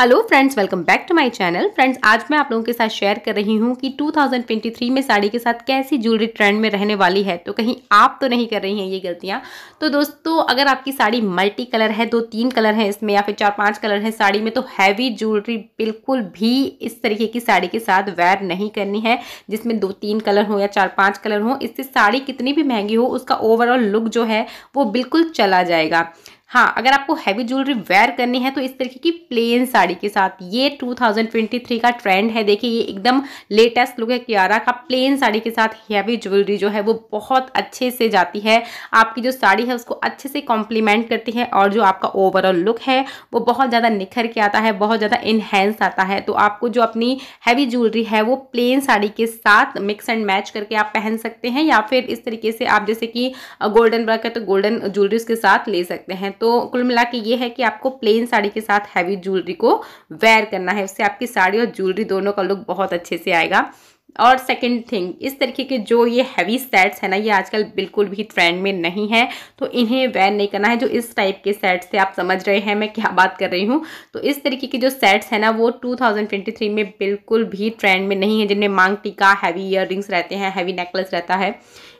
hello friends welcome back to my channel friends आज मैं आप लोगों के साथ शेयर कर रही हूँ कि 2023 में साड़ी के साथ कैसी ज्वेलरी ट्रेंड में रहने वाली है तो कहीं आप तो नहीं कर रही हैं ये गलतियाँ तो दोस्तों अगर आपकी साड़ी मल्टी कलर है दो तीन कलर हैं इसमें या फिर चार पाँच कलर हैं साड़ी में तो हैवी ज्वेलरी बिल्कुल भी इस तरीके की साड़ी के साथ वेयर नहीं करनी है जिसमें दो तीन कलर हों या चार पाँच कलर हों इससे साड़ी कितनी भी महंगी हो उसका ओवरऑल लुक जो है वो बिल्कुल चला जाएगा हाँ अगर आपको हैवी ज्वेलरी वेयर करनी है तो इस तरीके की प्लेन साड़ी के साथ ये 2023 का ट्रेंड है देखिए ये एकदम लेटेस्ट लुक है क्यारा का प्लेन साड़ी के साथ हैवी ज्वेलरी जो है वो बहुत अच्छे से जाती है आपकी जो साड़ी है उसको अच्छे से कॉम्प्लीमेंट करती है और जो आपका ओवरऑल लुक है वो बहुत ज़्यादा निखर के आता है बहुत ज़्यादा इन्हेंस आता है तो आपको जो अपनी हैवी ज्वेलरी है वो प्लेन साड़ी के साथ मिक्स एंड मैच करके आप पहन सकते हैं या फिर इस तरीके से आप जैसे कि गोल्डन वर्क है तो गोल्डन ज्वेलरी उसके साथ ले सकते हैं तो कुल मिला के ये है कि आपको प्लेन साड़ी के साथ हैवी ज्वेलरी को वेयर करना है उससे आपकी साड़ी और ज्वेलरी दोनों का लुक बहुत अच्छे से आएगा और सेकंड थिंग इस तरीके के जो ये हैवी सेट्स हैं ना ये आजकल बिल्कुल भी ट्रेंड में नहीं है तो इन्हें वैन नहीं करना है जो इस टाइप के सेट्स थे आप समझ रहे हैं मैं क्या बात कर रही हूँ तो इस तरीके के जो सेट्स हैं ना वो 2023 में बिल्कुल भी ट्रेंड में नहीं है जिनमें मांग टीका हैवी ईयर रहते हैं हैवी नेकलेस रहता है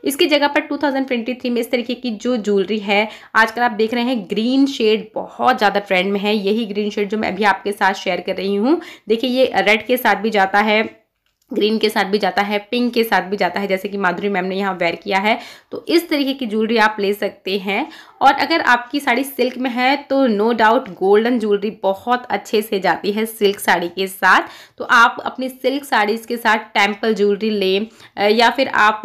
इसकी जगह पर 2023 में इस तरीके की जो ज्वेलरी है आजकल आप देख रहे हैं ग्रीन शेड बहुत ज़्यादा ट्रेंड में है यही ग्रीन शेड जो मैं अभी आपके साथ शेयर कर रही हूँ देखिए ये रेड के साथ भी जाता है ग्रीन के साथ भी जाता है पिंक के साथ भी जाता है जैसे कि माधुरी मैम ने यहाँ वेयर किया है तो इस तरीके की ज्वेलरी आप ले सकते हैं और अगर आपकी साड़ी सिल्क में है तो नो डाउट गोल्डन ज्वेलरी बहुत अच्छे से जाती है सिल्क साड़ी के साथ तो आप अपनी सिल्क साड़ीज़ के साथ टेम्पल ज्वेलरी लें या फिर आप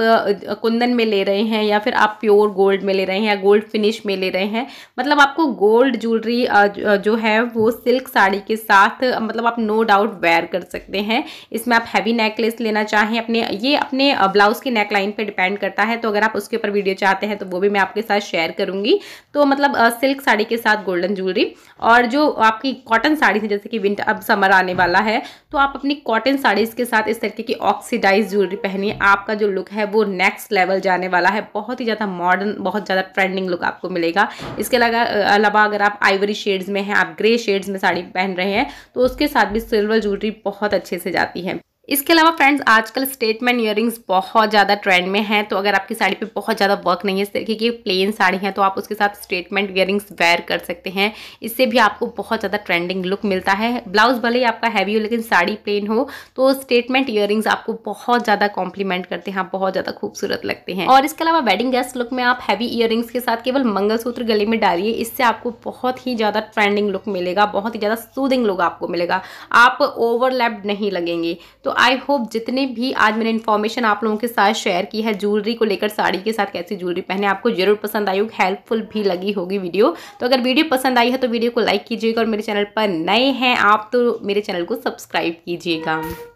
कुंदन में ले रहे हैं या फिर आप प्योर गोल्ड में ले रहे हैं या गोल्ड फिनिश में ले रहे हैं मतलब आपको गोल्ड ज्वेलरी जो है वो सिल्क साड़ी के साथ मतलब आप नो डाउट वेयर कर सकते हैं इसमें आप हैवी नेक नेकलेस लेना चाहें अपने ये अपने ब्लाउज की नेक लाइन पर डिपेंड करता है तो अगर आप उसके ऊपर वीडियो चाहते हैं तो वो भी मैं आपके साथ शेयर करूंगी तो मतलब सिल्क साड़ी के साथ गोल्डन ज्वेलरी और जो आपकी कॉटन साड़ी है जैसे कि विंटर अब समर आने वाला है तो आप अपनी कॉटन साड़ीज़ के साथ इस तरीके की ऑक्सीडाइज ज्वेलरी पहनिए आपका जो लुक है वो नेक्स्ट लेवल जाने वाला है बहुत ही ज़्यादा मॉडर्न बहुत ज़्यादा ट्रेंडिंग लुक आपको मिलेगा इसके अलावा अगर आप आइवरी शेड्स में हैं आप ग्रे शेड्स में साड़ी पहन रहे हैं तो उसके साथ भी सिल्वर ज्वेलरी बहुत अच्छे से जाती है इसके अलावा फ्रेंड्स आजकल स्टेटमेंट ईयरिंग्स बहुत ज़्यादा ट्रेंड में हैं तो अगर आपकी साड़ी पे बहुत ज़्यादा वर्क नहीं है इस तरीके की प्लेन साड़ी है तो आप उसके साथ स्टेटमेंट रिंग्स वेयर कर सकते हैं इससे भी आपको बहुत ज़्यादा ट्रेंडिंग लुक मिलता है ब्लाउज भले ही आपका हैवी हो लेकिन साड़ी प्लेन हो तो स्टेटमेंट ईयरिंग्स आपको बहुत ज़्यादा कॉम्प्लीमेंट करते हैं आप बहुत ज़्यादा खूबसूरत लगते हैं और इसके अलावा वेडिंग गेस्ट लुक में आप हैवी ईयर के साथ केवल मंगलसूत्र गले में डालिए इससे आपको बहुत ही ज़्यादा ट्रेंडिंग लुक मिलेगा बहुत ही ज़्यादा सूदिंग लुक आपको मिलेगा आप ओवरलैप्ड नहीं लगेंगे तो आई होप जितने भी आज मैंने इन्फॉर्मेशन आप लोगों के साथ शेयर की है ज्वेलरी को लेकर साड़ी के साथ कैसी ज्वेलरी पहने आपको जरूर पसंद आई होगी हेल्पफुल भी लगी होगी वीडियो तो अगर वीडियो पसंद आई है तो वीडियो को लाइक कीजिएगा और मेरे चैनल पर नए हैं आप तो मेरे चैनल को सब्सक्राइब कीजिएगा